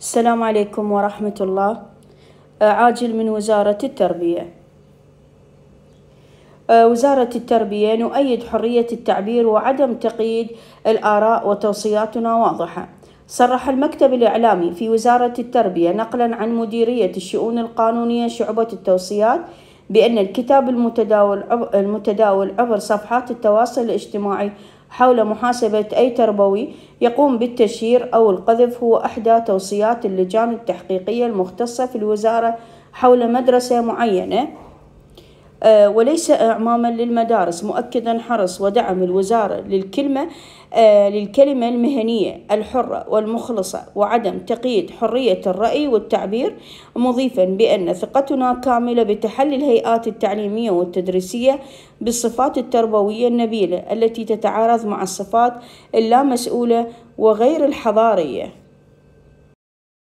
السلام عليكم ورحمة الله أه، عاجل من وزارة التربية أه، وزارة التربية نؤيد حرية التعبير وعدم تقييد الآراء وتوصياتنا واضحة صرح المكتب الإعلامي في وزارة التربية نقلا عن مديرية الشؤون القانونية شعبة التوصيات بأن الكتاب المتداول المتداول عبر صفحات التواصل الاجتماعي حول محاسبة أي تربوي يقوم بالتشهير أو القذف هو إحدى توصيات اللجان التحقيقية المختصة في الوزارة حول مدرسة معينة آه، وليس إعماما للمدارس مؤكدا حرص ودعم الوزارة للكلمة آه، للكلمة المهنية الحرة والمخلصة وعدم تقييد حرية الرأي والتعبير مضيفا بأن ثقتنا كاملة بتحلي الهيئات التعليمية والتدريسية بالصفات التربوية النبيلة التي تتعارض مع الصفات اللامسؤولة وغير الحضارية